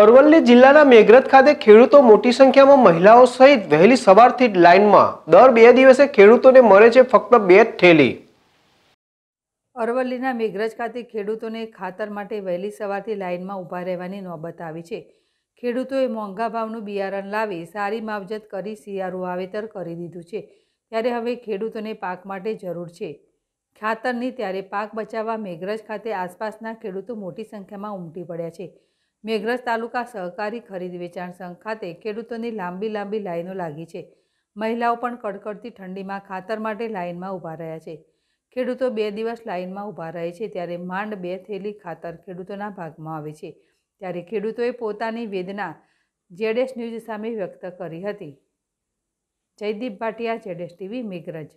અરવલ્લી જિલ્લાના મેઘરજ ખાતે ખેડૂતો મોટી સંખ્યામાં મહિલાઓ સહિત વહેલી સવારથી જ લાઇનમાં દર બે દિવસે ખેડૂતોને મળે છે ફક્ત બે થેલી અરવલ્લીના મેઘરજ ખાતે ખેડૂતોને ખાતર માટે વહેલી સવારથી લાઇનમાં ઊભા રહેવાની નોબત આવી છે ખેડૂતોએ મોંઘા ભાવનું બિયારણ લાવી સારી માવજત કરી શિયાળું વાવેતર કરી દીધું છે ત્યારે હવે ખેડૂતોને પાક માટે જરૂર છે ખાતરની ત્યારે પાક બચાવવા મેઘરજ ખાતે આસપાસના ખેડૂતો મોટી સંખ્યામાં ઉમટી પડ્યા છે મેઘરજ તાલુકા સહકારી ખરીદ વેચાણ સંઘ ખાતે ખેડૂતોની લાંબી લાંબી લાઈનો લાગી છે મહિલાઓ પણ કડકડતી ઠંડીમાં ખાતર માટે લાઇનમાં ઊભા રહ્યા છે ખેડૂતો બે દિવસ લાઇનમાં ઊભા રહે છે ત્યારે માંડ બે થેલી ખાતર ખેડૂતોના ભાગમાં આવે છે ત્યારે ખેડૂતોએ પોતાની વેદના જેડેશ ન્યૂઝ સામે વ્યક્ત કરી હતી જયદીપ ભાટિયા જેડેશ ટીવી મેઘરજ